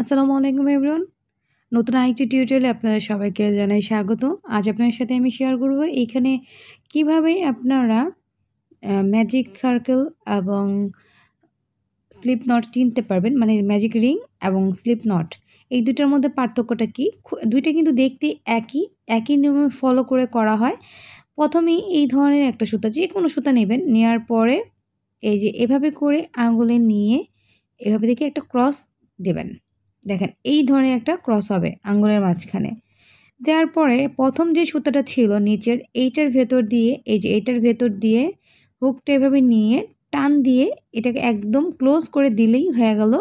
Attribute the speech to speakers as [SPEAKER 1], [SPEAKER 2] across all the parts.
[SPEAKER 1] আসসালামু আলাইকুম এবরুন নতুন আরেকটি টিউটোরিয়ালে আপনাদের সবাইকে জানাই স্বাগত আজ আপনার সাথে আমি শেয়ার করব এখানে কিভাবে আপনারা ম্যাজিক সার্কেল এবং স্লিপ নট চিনতে পারবেন মানে ম্যাজিক রিং এবং স্লিপ নট এই দুটার মধ্যে পার্থক্যটা কি দুইটা কিন্তু দেখতে একই একই নিয়মে ফলো করে করা হয় প্রথমেই এই ধরনের একটা সুতা যে কোনো সুতা নেবেন নেওয়ার পরে এই যে এভাবে করে আঙুলে নিয়ে এভাবে দেখে একটা ক্রস দেবেন দেখেন এই ধরনের একটা ক্রস হবে আঙ্গুলের মাঝখানে দেওয়ার পরে প্রথম যে সুতাটা ছিল নিচের এইটার ভেতর দিয়ে এই যে এইটার ভেতর দিয়ে হুকটা এভাবে নিয়ে টান দিয়ে এটাকে একদম ক্লোজ করে দিলেই হয়ে গেল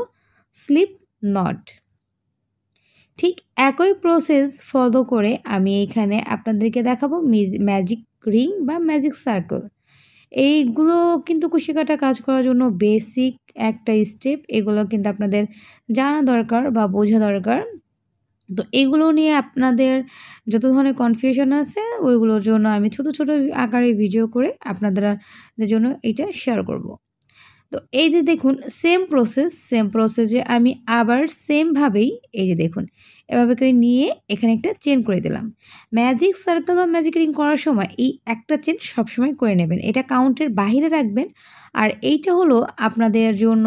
[SPEAKER 1] স্লিপ নট ঠিক একই প্রসেস ফলো করে আমি এখানে আপনাদেরকে দেখাবো ম্যাজিক রিং বা ম্যাজিক সার্কেল এইগুলো কিন্তু কুশিকাটা কাজ করার জন্য বেসিক একটা স্টেপ এগুলো কিন্তু আপনাদের জানা দরকার বা বোঝা দরকার তো এগুলো নিয়ে আপনাদের যত ধরনের কনফিউশন আছে ওইগুলোর জন্য আমি ছোট ছোট আকারে ভিডিও করে আপনাদের জন্য এটা শেয়ার করব। তো এই যে দেখুন সেম প্রসেস সেম প্রসেসে আমি আবার সেমভাবেই এই যে দেখুন এভাবে করে নিয়ে এখানে একটা চেন করে দিলাম ম্যাজিক সার্কেল বা ম্যাজিক রিং করার সময় এই একটা চেন সবসময় করে নেবেন এটা কাউন্টের বাহিরে রাখবেন আর এইটা হলো আপনাদের জন্য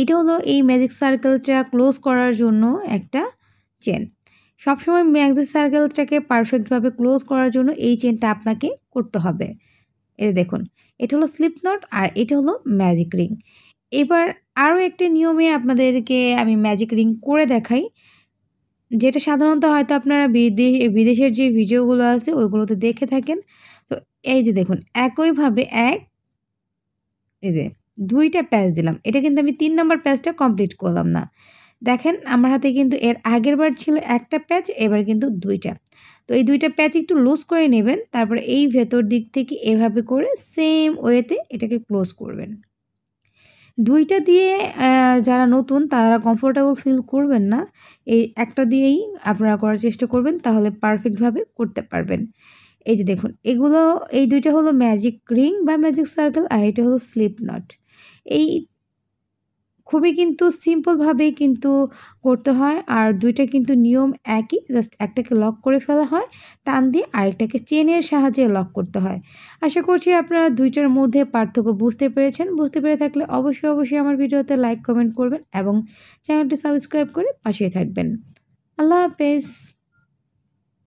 [SPEAKER 1] এইটা হলো এই ম্যাজিক সার্কেলটা ক্লোজ করার জন্য একটা চেন সবসময় ম্যাজিক সার্কেলটাকে পারফেক্টভাবে ক্লোজ করার জন্য এই চেনটা আপনাকে করতে হবে এই দেখুন এটা হলো স্লিপ নট আর এটা হলো ম্যাজিক রিং এবার আরও একটি নিয়মে আপনাদেরকে আমি ম্যাজিক রিং করে দেখাই যেটা সাধারণত হয়তো আপনারা বিদেশ বিদেশের যে ভিডিওগুলো আছে ওইগুলোতে দেখে থাকেন তো এই যে দেখুন একইভাবে এক এই যে দুইটা প্যাচ দিলাম এটা কিন্তু আমি তিন নম্বর প্যাচটা কমপ্লিট করলাম না দেখেন আমার হাতে কিন্তু এর আগের বার ছিল একটা প্যাচ এবার কিন্তু দুইটা তো এই দুইটা প্যাচ একটু লুজ করে নেবেন তারপরে এই ভেতর দিক থেকে এভাবে করে সেম ওয়েতে এটাকে ক্লোজ করবেন দুইটা দিয়ে যারা নতুন তারা কমফোর্টেবল ফিল করবেন না এই একটা দিয়েই আপনারা করার চেষ্টা করবেন তাহলে পারফেক্টভাবে করতে পারবেন এই যে দেখুন এগুলো এই দুইটা হলো ম্যাজিক রিং বা ম্যাজিক সার্কেল আর এটা হলো স্লিপ নট এই খুবই কিন্তু সিম্পলভাবেই কিন্তু করতে হয় আর দুইটা কিন্তু নিয়ম একই জাস্ট একটাকে লক করে ফেলা হয় টান দিয়ে আরেকটাকে চেনের সাহায্যে লক করতে হয় আশা করছি আপনারা দুইটার মধ্যে পার্থক্য বুঝতে পেরেছেন বুঝতে পেরে থাকলে অবশ্যই অবশ্যই আমার ভিডিওতে লাইক কমেন্ট করবেন এবং চ্যানেলটি সাবস্ক্রাইব করে পাশে থাকবেন আল্লাহ হাফেজ